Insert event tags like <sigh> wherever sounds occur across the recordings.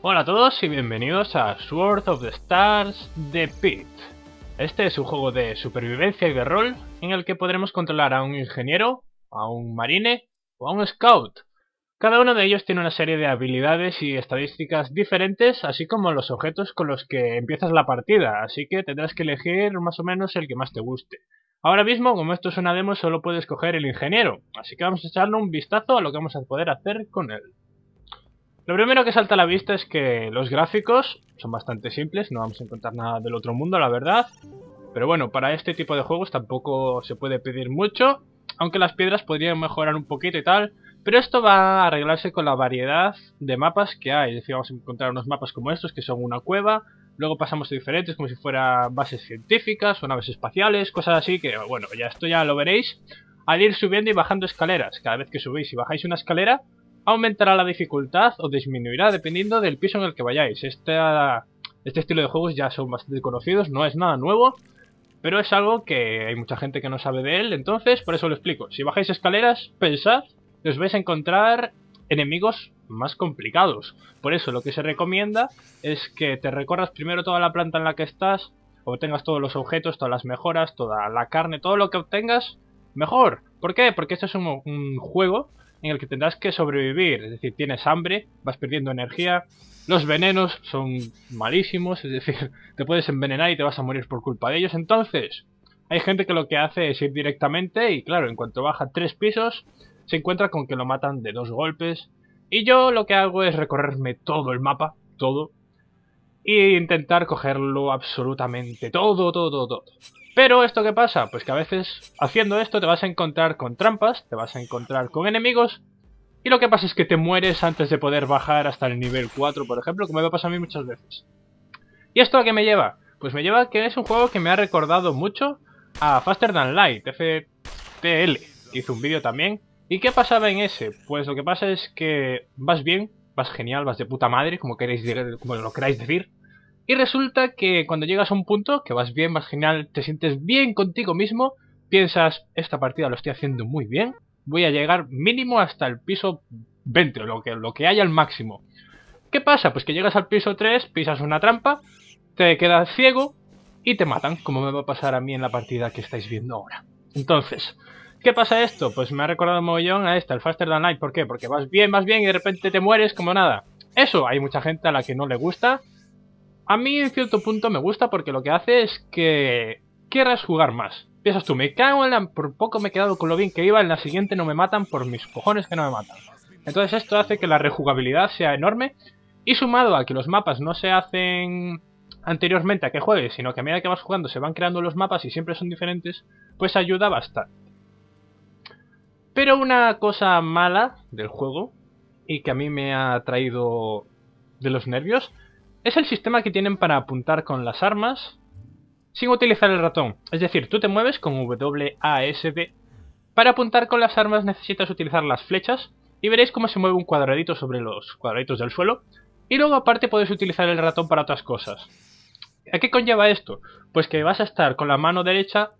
Hola a todos y bienvenidos a Sword of the Stars The Pit. Este es un juego de supervivencia y de rol en el que podremos controlar a un ingeniero, a un marine o a un scout. Cada uno de ellos tiene una serie de habilidades y estadísticas diferentes, así como los objetos con los que empiezas la partida, así que tendrás que elegir más o menos el que más te guste. Ahora mismo, como esto es una demo, solo puedes coger el ingeniero, así que vamos a echarle un vistazo a lo que vamos a poder hacer con él. Lo primero que salta a la vista es que los gráficos son bastante simples, no vamos a encontrar nada del otro mundo, la verdad. Pero bueno, para este tipo de juegos tampoco se puede pedir mucho, aunque las piedras podrían mejorar un poquito y tal. Pero esto va a arreglarse con la variedad de mapas que hay. Es decir, vamos a encontrar unos mapas como estos, que son una cueva. Luego pasamos a diferentes, como si fueran bases científicas o naves espaciales, cosas así que, bueno, ya esto ya lo veréis. Al ir subiendo y bajando escaleras. Cada vez que subéis y bajáis una escalera, aumentará la dificultad o disminuirá dependiendo del piso en el que vayáis. Este, ah, este estilo de juegos ya son bastante conocidos, no es nada nuevo, pero es algo que hay mucha gente que no sabe de él, entonces por eso lo explico. Si bajáis escaleras, pensad os vais a encontrar enemigos más complicados. Por eso lo que se recomienda es que te recorras primero toda la planta en la que estás, obtengas todos los objetos, todas las mejoras, toda la carne, todo lo que obtengas, mejor. ¿Por qué? Porque este es un juego en el que tendrás que sobrevivir. Es decir, tienes hambre, vas perdiendo energía, los venenos son malísimos, es decir, <laughs> te puedes envenenar y te vas a morir por culpa de ellos. Entonces, hay gente que lo que hace es ir directamente y claro, en cuanto baja tres pisos, se encuentra con que lo matan de dos golpes. Y yo lo que hago es recorrerme todo el mapa, todo, e intentar cogerlo absolutamente todo, todo, todo, todo. Pero esto qué pasa? Pues que a veces haciendo esto te vas a encontrar con trampas, te vas a encontrar con enemigos y lo que pasa es que te mueres antes de poder bajar hasta el nivel 4, por ejemplo, como me pasado a mí muchas veces. ¿Y esto a qué me lleva? Pues me lleva que es un juego que me ha recordado mucho a Faster Than Light, FTL. Hizo un vídeo también. ¿Y qué pasaba en ese? Pues lo que pasa es que vas bien, vas genial, vas de puta madre, como, queréis, como lo queráis decir. Y resulta que cuando llegas a un punto, que vas bien, marginal, genial, te sientes bien contigo mismo, piensas, esta partida lo estoy haciendo muy bien, voy a llegar mínimo hasta el piso 20, lo que, lo que haya al máximo. ¿Qué pasa? Pues que llegas al piso 3, pisas una trampa, te quedas ciego y te matan, como me va a pasar a mí en la partida que estáis viendo ahora. Entonces, ¿qué pasa esto? Pues me ha recordado mogollón a esta, el Faster Than Light. ¿Por qué? Porque vas bien, más bien y de repente te mueres como nada. Eso hay mucha gente a la que no le gusta a mí en cierto punto me gusta porque lo que hace es que quieras jugar más. Piensas tú, me cago en la... Por poco me he quedado con lo bien que iba, en la siguiente no me matan por mis cojones que no me matan. Entonces esto hace que la rejugabilidad sea enorme y sumado a que los mapas no se hacen anteriormente a que juegues, sino que a medida que vas jugando se van creando los mapas y siempre son diferentes, pues ayuda bastante. Pero una cosa mala del juego, y que a mí me ha traído de los nervios, es el sistema que tienen para apuntar con las armas sin utilizar el ratón. Es decir, tú te mueves con WASD. Para apuntar con las armas necesitas utilizar las flechas y veréis cómo se mueve un cuadradito sobre los cuadraditos del suelo. Y luego aparte puedes utilizar el ratón para otras cosas. ¿A qué conlleva esto? Pues que vas a estar con la mano derecha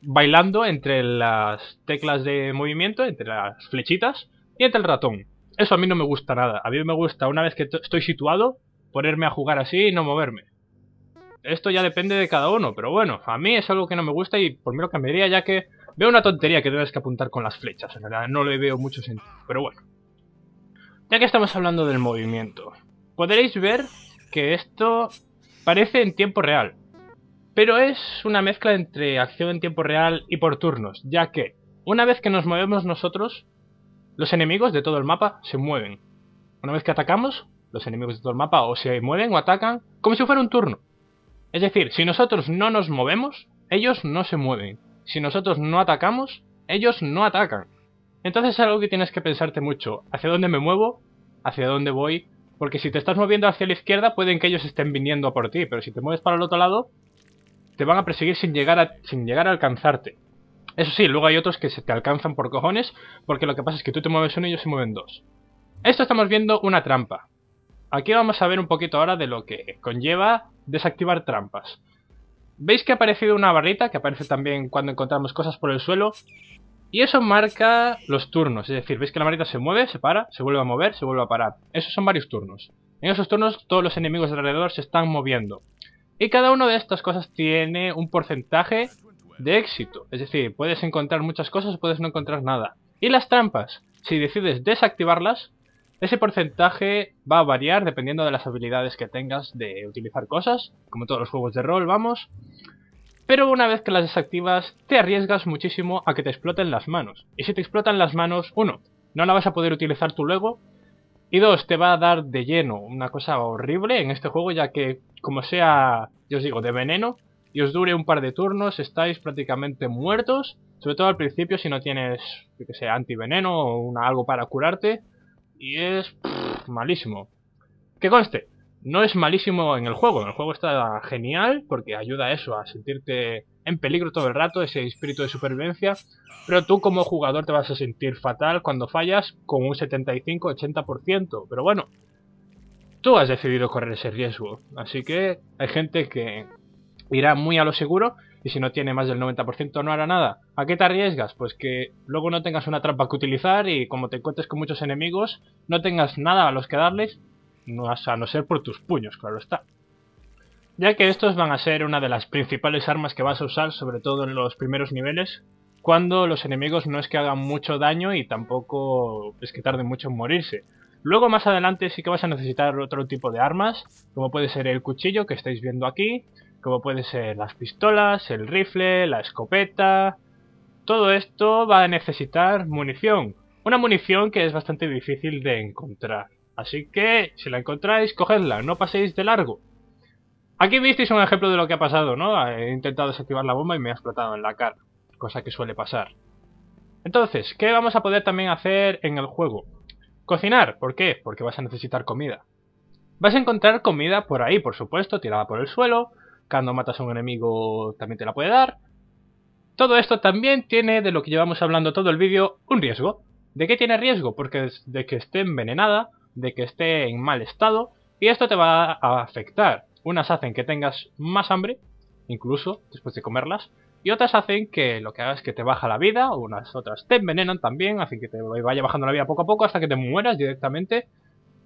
bailando entre las teclas de movimiento, entre las flechitas y entre el ratón. Eso a mí no me gusta nada. A mí me gusta una vez que estoy situado ponerme a jugar así y no moverme. Esto ya depende de cada uno, pero bueno, a mí es algo que no me gusta y por mí lo cambiaría ya que veo una tontería que debes que apuntar con las flechas, en realidad no le veo mucho sentido, pero bueno. Ya que estamos hablando del movimiento, podréis ver que esto parece en tiempo real, pero es una mezcla entre acción en tiempo real y por turnos, ya que una vez que nos movemos nosotros, los enemigos de todo el mapa se mueven. Una vez que atacamos, los enemigos de todo el mapa o se mueven o atacan como si fuera un turno. Es decir, si nosotros no nos movemos, ellos no se mueven. Si nosotros no atacamos, ellos no atacan. Entonces es algo que tienes que pensarte mucho. ¿Hacia dónde me muevo? ¿Hacia dónde voy? Porque si te estás moviendo hacia la izquierda, pueden que ellos estén viniendo por ti, pero si te mueves para el otro lado, te van a perseguir sin llegar a, sin llegar a alcanzarte. Eso sí, luego hay otros que se te alcanzan por cojones, porque lo que pasa es que tú te mueves uno y ellos se mueven dos. Esto estamos viendo una trampa, Aquí vamos a ver un poquito ahora de lo que conlleva desactivar trampas. ¿Veis que ha aparecido una barrita que aparece también cuando encontramos cosas por el suelo? Y eso marca los turnos, es decir, veis que la barrita se mueve, se para, se vuelve a mover, se vuelve a parar. Esos son varios turnos. En esos turnos todos los enemigos alrededor se están moviendo. Y cada una de estas cosas tiene un porcentaje de éxito. Es decir, puedes encontrar muchas cosas o puedes no encontrar nada. Y las trampas, si decides desactivarlas, ese porcentaje va a variar dependiendo de las habilidades que tengas de utilizar cosas, como todos los juegos de rol, vamos. Pero una vez que las desactivas, te arriesgas muchísimo a que te exploten las manos. Y si te explotan las manos, uno, no la vas a poder utilizar tú luego. Y dos, te va a dar de lleno una cosa horrible en este juego, ya que como sea, yo os digo, de veneno, y os dure un par de turnos, estáis prácticamente muertos. Sobre todo al principio si no tienes, yo que sé, antiveneno o algo para curarte y es malísimo. Que conste, no es malísimo en el juego, en el juego está genial porque ayuda eso, a sentirte en peligro todo el rato, ese espíritu de supervivencia, pero tú como jugador te vas a sentir fatal cuando fallas con un 75-80%, pero bueno, tú has decidido correr ese riesgo, así que hay gente que irá muy a lo seguro y si no tiene más del 90% no hará nada. ¿A qué te arriesgas? Pues que luego no tengas una trampa que utilizar y como te encuentres con muchos enemigos, no tengas nada a los que darles, no a no ser por tus puños, claro está. Ya que estos van a ser una de las principales armas que vas a usar, sobre todo en los primeros niveles, cuando los enemigos no es que hagan mucho daño y tampoco es que tarden mucho en morirse. Luego más adelante sí que vas a necesitar otro tipo de armas, como puede ser el cuchillo que estáis viendo aquí, como pueden ser las pistolas, el rifle, la escopeta. Todo esto va a necesitar munición. Una munición que es bastante difícil de encontrar. Así que, si la encontráis, cogedla, no paséis de largo. Aquí visteis un ejemplo de lo que ha pasado, ¿no? He intentado desactivar la bomba y me ha explotado en la cara, cosa que suele pasar. Entonces, ¿qué vamos a poder también hacer en el juego? Cocinar, ¿por qué? Porque vas a necesitar comida. Vas a encontrar comida por ahí, por supuesto, tirada por el suelo, cuando matas a un enemigo también te la puede dar. Todo esto también tiene, de lo que llevamos hablando todo el vídeo, un riesgo. ¿De qué tiene riesgo? Porque de que esté envenenada, de que esté en mal estado, y esto te va a afectar. Unas hacen que tengas más hambre, incluso después de comerlas, y otras hacen que lo que hagas es que te baja la vida, o unas otras te envenenan también, hacen que te vaya bajando la vida poco a poco hasta que te mueras directamente.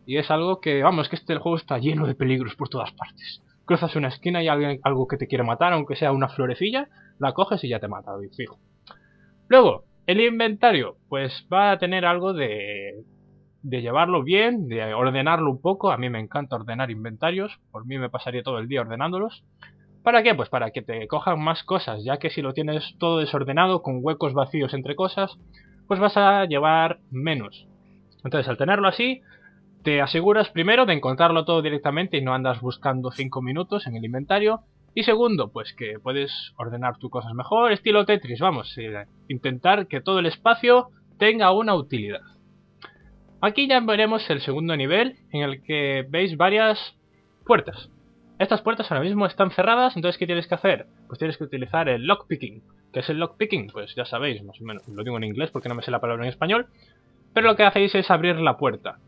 Y es algo que, vamos, que este juego está lleno de peligros por todas partes cruzas una esquina y alguien, algo que te quiere matar, aunque sea una florecilla, la coges y ya te mata, fijo. Luego, el inventario, pues va a tener algo de, de llevarlo bien, de ordenarlo un poco. A mí me encanta ordenar inventarios, por mí me pasaría todo el día ordenándolos. ¿Para qué? Pues para que te cojan más cosas, ya que si lo tienes todo desordenado, con huecos vacíos entre cosas, pues vas a llevar menos. Entonces, al tenerlo así, te aseguras primero de encontrarlo todo directamente y no andas buscando 5 minutos en el inventario. Y segundo, pues que puedes ordenar tus cosas mejor, estilo Tetris, vamos, eh, intentar que todo el espacio tenga una utilidad. Aquí ya veremos el segundo nivel en el que veis varias puertas. Estas puertas ahora mismo están cerradas, entonces ¿qué tienes que hacer? Pues tienes que utilizar el lockpicking. ¿Qué es el lockpicking? Pues ya sabéis, más o menos, lo digo en inglés porque no me sé la palabra en español. Pero lo que hacéis es abrir la puerta.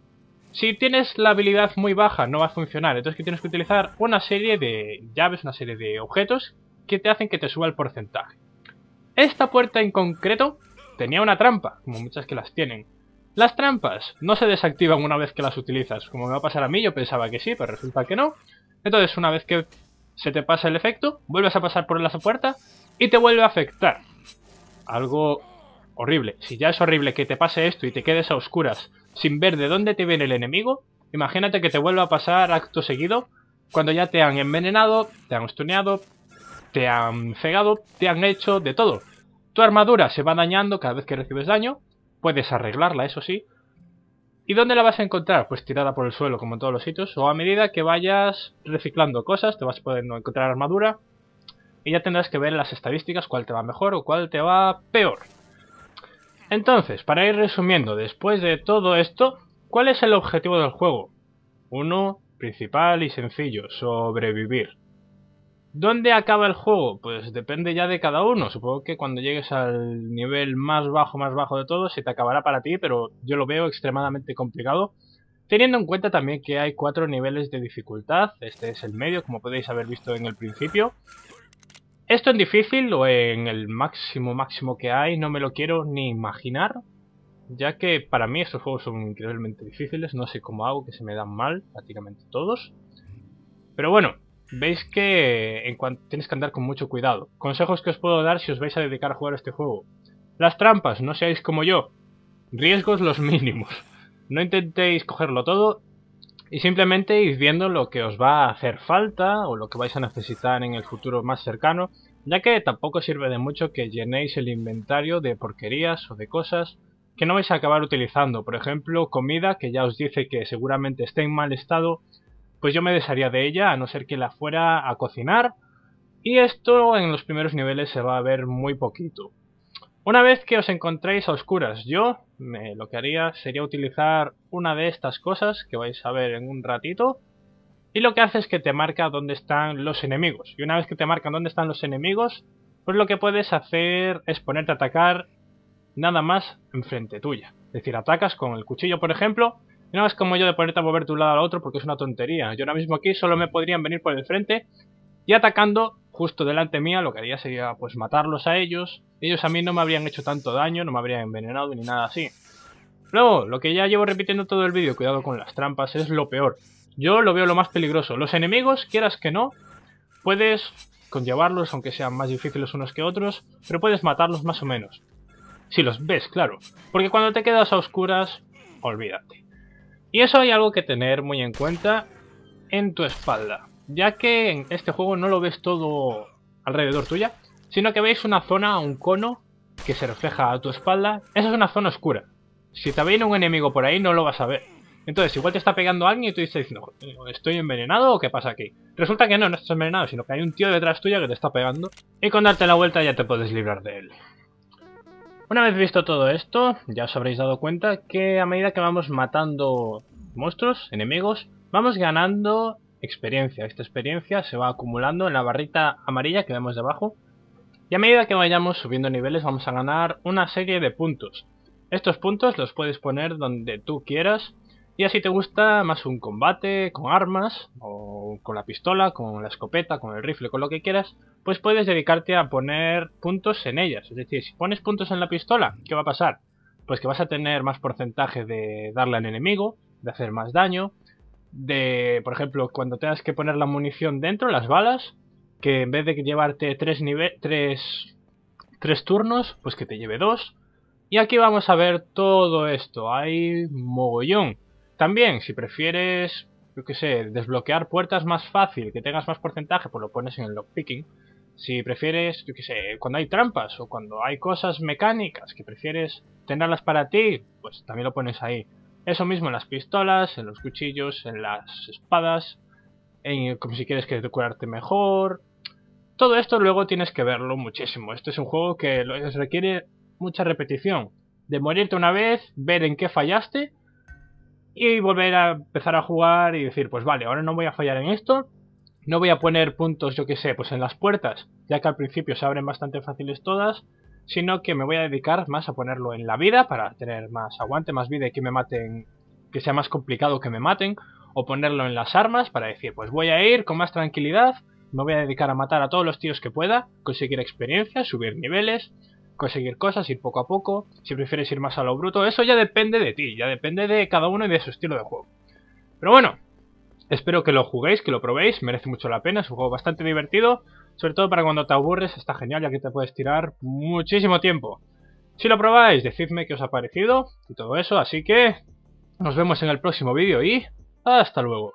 Si tienes la habilidad muy baja, no va a funcionar. Entonces que tienes que utilizar una serie de llaves, una serie de objetos que te hacen que te suba el porcentaje. Esta puerta en concreto tenía una trampa, como muchas que las tienen. Las trampas no se desactivan una vez que las utilizas, como me va a pasar a mí, yo pensaba que sí, pero resulta que no. Entonces una vez que se te pasa el efecto, vuelves a pasar por la puerta y te vuelve a afectar. Algo horrible. Si ya es horrible que te pase esto y te quedes a oscuras sin ver de dónde te viene el enemigo, imagínate que te vuelva a pasar acto seguido cuando ya te han envenenado, te han stuneado, te han cegado, te han hecho de todo. Tu armadura se va dañando cada vez que recibes daño, puedes arreglarla, eso sí. ¿Y dónde la vas a encontrar? Pues tirada por el suelo, como en todos los sitios, o a medida que vayas reciclando cosas, te vas poder encontrar armadura, y ya tendrás que ver las estadísticas cuál te va mejor o cuál te va peor. Entonces, para ir resumiendo, después de todo esto, ¿cuál es el objetivo del juego? Uno, principal y sencillo, sobrevivir. ¿Dónde acaba el juego? Pues depende ya de cada uno. Supongo que cuando llegues al nivel más bajo, más bajo de todo, se te acabará para ti, pero yo lo veo extremadamente complicado. Teniendo en cuenta también que hay cuatro niveles de dificultad, este es el medio, como podéis haber visto en el principio, esto en difícil o en el máximo máximo que hay no me lo quiero ni imaginar, ya que para mí estos juegos son increíblemente difíciles, no sé cómo hago, que se me dan mal prácticamente todos. Pero bueno, veis que en tienes que andar con mucho cuidado. Consejos que os puedo dar si os vais a dedicar a jugar a este juego. Las trampas, no seáis como yo. Riesgos los mínimos. No intentéis cogerlo todo y simplemente ir viendo lo que os va a hacer falta o lo que vais a necesitar en el futuro más cercano, ya que tampoco sirve de mucho que llenéis el inventario de porquerías o de cosas que no vais a acabar utilizando, por ejemplo, comida que ya os dice que seguramente esté en mal estado, pues yo me desharía de ella a no ser que la fuera a cocinar, y esto en los primeros niveles se va a ver muy poquito. Una vez que os encontréis a oscuras, yo lo que haría sería utilizar una de estas cosas que vais a ver en un ratito. Y lo que hace es que te marca dónde están los enemigos. Y una vez que te marcan dónde están los enemigos, pues lo que puedes hacer es ponerte a atacar nada más enfrente tuya. Es decir, atacas con el cuchillo, por ejemplo, y no es como yo de ponerte a mover de un lado al otro porque es una tontería. Yo ahora mismo aquí solo me podrían venir por el frente y atacando justo delante mía, lo que haría sería pues matarlos a ellos. Ellos a mí no me habrían hecho tanto daño, no me habrían envenenado ni nada así. Luego, lo que ya llevo repitiendo todo el vídeo, cuidado con las trampas, es lo peor. Yo lo veo lo más peligroso. Los enemigos, quieras que no, puedes conllevarlos, aunque sean más difíciles unos que otros, pero puedes matarlos más o menos. Si los ves, claro. Porque cuando te quedas a oscuras, olvídate. Y eso hay algo que tener muy en cuenta en tu espalda ya que en este juego no lo ves todo alrededor tuya, sino que veis una zona, un cono, que se refleja a tu espalda. Esa es una zona oscura. Si te viene un enemigo por ahí, no lo vas a ver. Entonces, igual te está pegando alguien y tú dices, no, ¿estoy envenenado o qué pasa aquí? Resulta que no, no estás envenenado, sino que hay un tío detrás tuya que te está pegando. Y con darte la vuelta ya te puedes librar de él. Una vez visto todo esto, ya os habréis dado cuenta que a medida que vamos matando monstruos, enemigos, vamos ganando experiencia. Esta experiencia se va acumulando en la barrita amarilla que vemos debajo. Y a medida que vayamos subiendo niveles vamos a ganar una serie de puntos. Estos puntos los puedes poner donde tú quieras. Y así te gusta más un combate con armas, o con la pistola, con la escopeta, con el rifle, con lo que quieras, pues puedes dedicarte a poner puntos en ellas. Es decir, si pones puntos en la pistola, ¿qué va a pasar? Pues que vas a tener más porcentaje de darle al enemigo, de hacer más daño, de, por ejemplo, cuando tengas que poner la munición dentro, las balas, que en vez de llevarte tres, tres, tres turnos, pues que te lleve dos. Y aquí vamos a ver todo esto, hay mogollón. También, si prefieres, yo que sé, desbloquear puertas más fácil, que tengas más porcentaje, pues lo pones en el lockpicking. Si prefieres, yo que sé, cuando hay trampas o cuando hay cosas mecánicas que prefieres tenerlas para ti, pues también lo pones ahí. Eso mismo en las pistolas, en los cuchillos, en las espadas, en como si quieres que curarte mejor. Todo esto luego tienes que verlo muchísimo. Este es un juego que requiere mucha repetición. De morirte una vez, ver en qué fallaste y volver a empezar a jugar y decir, pues vale, ahora no voy a fallar en esto. No voy a poner puntos, yo que sé, pues en las puertas, ya que al principio se abren bastante fáciles todas sino que me voy a dedicar más a ponerlo en la vida para tener más aguante, más vida y que me maten, que sea más complicado que me maten, o ponerlo en las armas para decir, pues voy a ir con más tranquilidad, me voy a dedicar a matar a todos los tíos que pueda, conseguir experiencia, subir niveles, conseguir cosas, ir poco a poco, si prefieres ir más a lo bruto, eso ya depende de ti, ya depende de cada uno y de su estilo de juego. Pero bueno, espero que lo juguéis, que lo probéis, merece mucho la pena, es un juego bastante divertido, sobre todo para cuando te aburres, está genial, ya que te puedes tirar muchísimo tiempo. Si lo probáis, decidme qué os ha parecido y todo eso, así que nos vemos en el próximo vídeo y hasta luego.